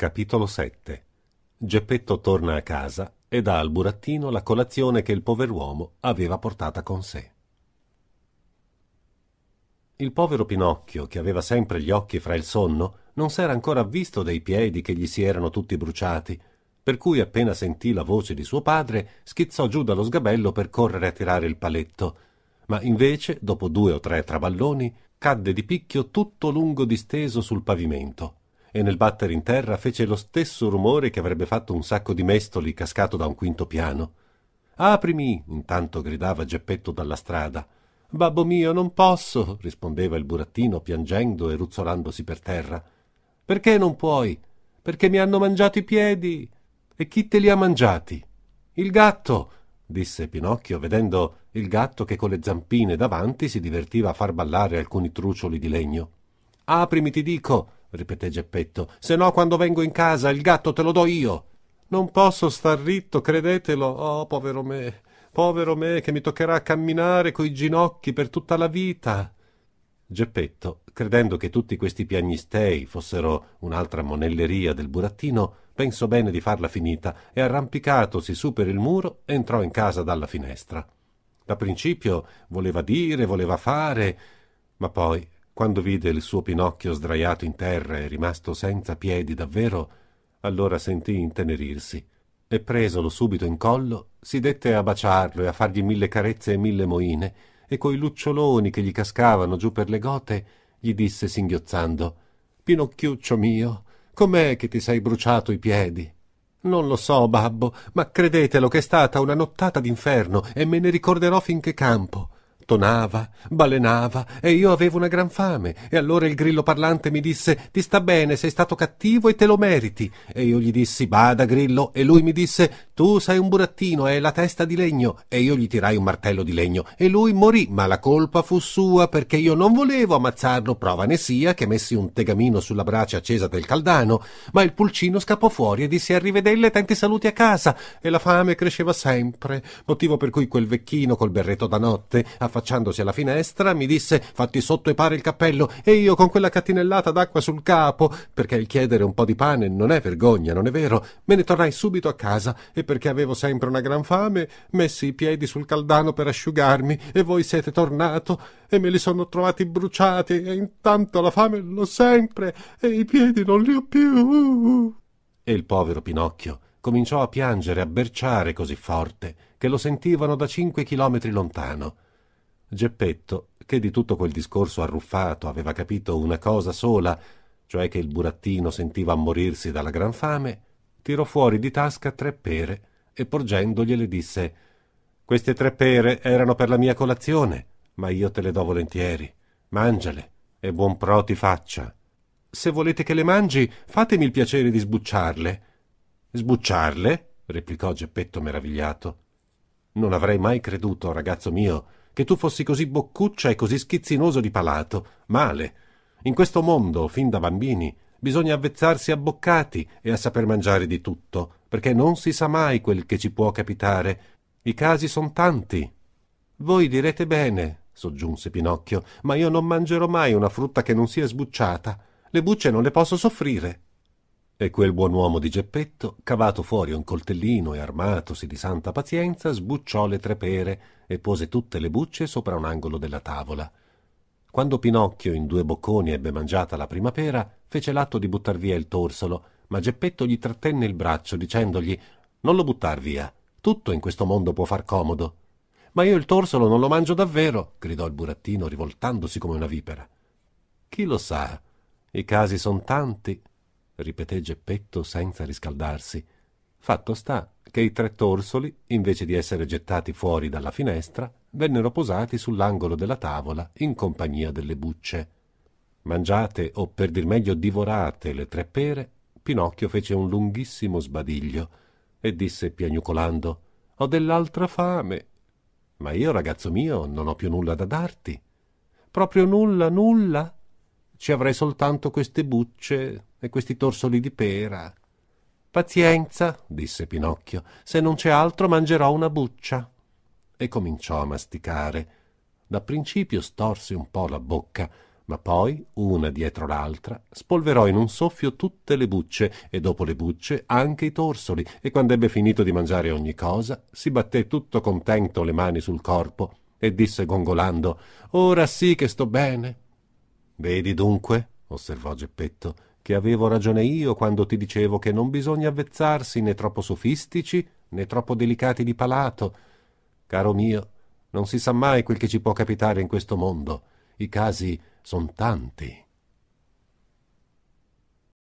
Capitolo 7 Geppetto torna a casa e dà al burattino la colazione che il pover'uomo aveva portata con sé. Il povero Pinocchio, che aveva sempre gli occhi fra il sonno, non s'era ancora avvisto dei piedi che gli si erano tutti bruciati, per cui appena sentì la voce di suo padre, schizzò giù dallo sgabello per correre a tirare il paletto, ma invece, dopo due o tre traballoni, cadde di picchio tutto lungo disteso sul pavimento e nel battere in terra fece lo stesso rumore che avrebbe fatto un sacco di mestoli cascato da un quinto piano. Aprimi! intanto gridava Geppetto dalla strada. Babbo mio, non posso! rispondeva il burattino piangendo e ruzzolandosi per terra. Perché non puoi? Perché mi hanno mangiato i piedi! E chi te li ha mangiati? Il gatto! disse Pinocchio, vedendo il gatto che con le zampine davanti si divertiva a far ballare alcuni trucioli di legno. Aprimi, ti dico! ripeté Geppetto. Se no, quando vengo in casa, il gatto te lo do io. Non posso star ritto, credetelo. Oh, povero me, povero me, che mi toccherà camminare coi ginocchi per tutta la vita. Geppetto, credendo che tutti questi piagnistei fossero un'altra monelleria del burattino, pensò bene di farla finita e arrampicatosi su per il muro entrò in casa dalla finestra. Da principio voleva dire, voleva fare, ma poi quando vide il suo Pinocchio sdraiato in terra e rimasto senza piedi davvero, allora sentì intenerirsi e presolo subito in collo si dette a baciarlo e a fargli mille carezze e mille moine e coi luccioloni che gli cascavano giù per le gote gli disse singhiozzando Pinocchiuccio mio, com'è che ti sei bruciato i piedi? Non lo so, babbo, ma credetelo che è stata una nottata d'inferno e me ne ricorderò finché campo trattonava, balenava e io avevo una gran fame e allora il grillo parlante mi disse ti sta bene, sei stato cattivo e te lo meriti e io gli dissi bada grillo e lui mi disse tu sei un burattino e la testa di legno. E io gli tirai un martello di legno e lui morì, ma la colpa fu sua perché io non volevo ammazzarlo, prova ne sia che messi un tegamino sulla brace accesa del caldano, ma il pulcino scappò fuori e disse arrivedelle e tanti saluti a casa e la fame cresceva sempre, motivo per cui quel vecchino col berretto da notte, affacciandosi alla finestra, mi disse fatti sotto e pare il cappello e io con quella catinellata d'acqua sul capo, perché il chiedere un po' di pane non è vergogna, non è vero, me ne tornai subito a casa e perché avevo sempre una gran fame, messi i piedi sul caldano per asciugarmi e voi siete tornato e me li sono trovati bruciati e intanto la fame l'ho sempre e i piedi non li ho più. E il povero Pinocchio cominciò a piangere, a berciare così forte che lo sentivano da cinque chilometri lontano. Geppetto, che di tutto quel discorso arruffato aveva capito una cosa sola, cioè che il burattino sentiva morirsi dalla gran fame, tirò fuori di tasca tre pere e porgendogliele disse Queste tre pere erano per la mia colazione, ma io te le do volentieri. Mangiale e buon pro ti faccia. Se volete che le mangi, fatemi il piacere di sbucciarle. Sbucciarle? replicò Geppetto meravigliato. Non avrei mai creduto, ragazzo mio, che tu fossi così boccuccia e così schizzinoso di palato. Male. In questo mondo, fin da bambini, Bisogna avvezzarsi a boccati e a saper mangiare di tutto, perché non si sa mai quel che ci può capitare. I casi son tanti. Voi direte bene, soggiunse Pinocchio, ma io non mangerò mai una frutta che non sia sbucciata. Le bucce non le posso soffrire. E quel buon uomo di Geppetto, cavato fuori un coltellino e armatosi di santa pazienza, sbucciò le tre pere e pose tutte le bucce sopra un angolo della tavola. Quando Pinocchio in due bocconi ebbe mangiata la prima pera, fece l'atto di buttar via il torsolo, ma Geppetto gli trattenne il braccio dicendogli Non lo buttar via, tutto in questo mondo può far comodo. Ma io il torsolo non lo mangio davvero, gridò il burattino rivoltandosi come una vipera. Chi lo sa? I casi son tanti, ripeté Geppetto senza riscaldarsi. Fatto sta che i tre torsoli, invece di essere gettati fuori dalla finestra, vennero posati sull'angolo della tavola in compagnia delle bucce. Mangiate o per dir meglio divorate le tre pere, Pinocchio fece un lunghissimo sbadiglio e disse piagnucolando Ho dell'altra fame. Ma io, ragazzo mio, non ho più nulla da darti. Proprio nulla, nulla. Ci avrei soltanto queste bucce e questi torsoli di pera. Pazienza, disse Pinocchio, se non c'è altro mangerò una buccia e cominciò a masticare. Da principio storse un po' la bocca, ma poi, una dietro l'altra, spolverò in un soffio tutte le bucce e dopo le bucce anche i torsoli e quando ebbe finito di mangiare ogni cosa, si batté tutto contento le mani sul corpo e disse gongolando Ora sì che sto bene. Vedi dunque, osservò Geppetto, che avevo ragione io quando ti dicevo che non bisogna avvezzarsi né troppo sofistici né troppo delicati di palato, Caro mio, non si sa mai quel che ci può capitare in questo mondo. I casi sono tanti.